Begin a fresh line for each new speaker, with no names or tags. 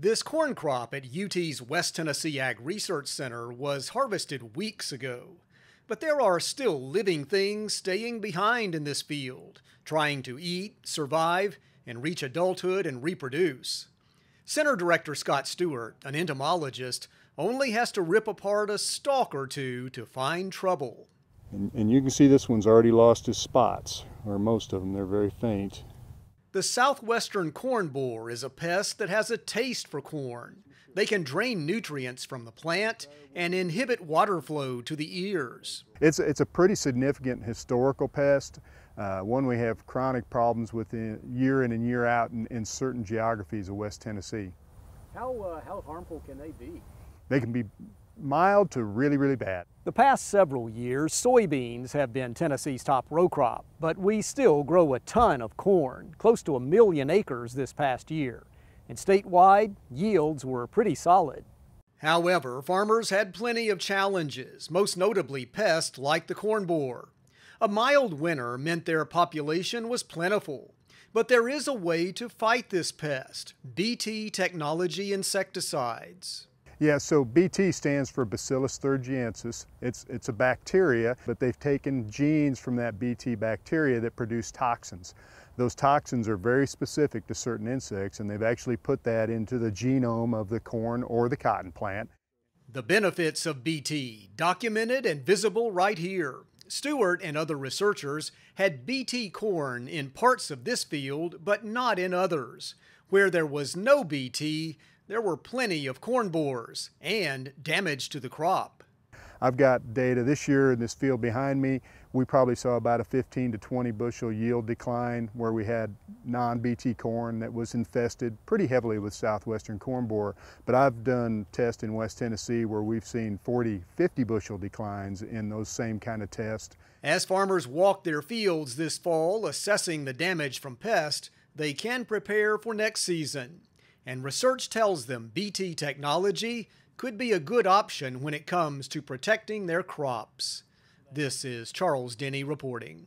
This corn crop at UT's West Tennessee Ag Research Center was harvested weeks ago. But there are still living things staying behind in this field, trying to eat, survive, and reach adulthood and reproduce. Center Director Scott Stewart, an entomologist, only has to rip apart a stalk or two to find trouble.
And, and you can see this one's already lost his spots, or most of them, they're very faint.
The southwestern corn borer is a pest that has a taste for corn. They can drain nutrients from the plant and inhibit water flow to the ears.
It's, it's a pretty significant historical pest, uh, one we have chronic problems with in, year in and year out in, in certain geographies of West Tennessee.
How, uh, how harmful can they be?
They can be mild to really, really bad. The past several years, soybeans have been Tennessee's top row crop,
but we still grow a ton of corn, close to a million acres this past year. And statewide, yields were pretty solid. However, farmers had plenty of challenges, most notably pests like the corn borer. A mild winter meant their population was plentiful. But there is a way to fight this pest BT technology insecticides.
Yeah, so BT stands for Bacillus thuringiensis. It's, it's a bacteria, but they've taken genes from that BT bacteria that produce toxins. Those toxins are very specific to certain insects, and they've actually put that into the genome of the corn or the cotton plant.
The benefits of BT, documented and visible right here. Stewart and other researchers had BT corn in parts of this field, but not in others. Where there was no BT, there were plenty of corn borers and damage to the crop.
I've got data this year in this field behind me, we probably saw about a 15 to 20 bushel yield decline where we had non-BT corn that was infested pretty heavily with southwestern corn borer. But I've done tests in West Tennessee where we've seen 40, 50 bushel declines in those same kind of tests.
As farmers walk their fields this fall assessing the damage from pests, they can prepare for next season and research tells them BT technology could be a good option when it comes to protecting their crops. This is Charles Denny reporting.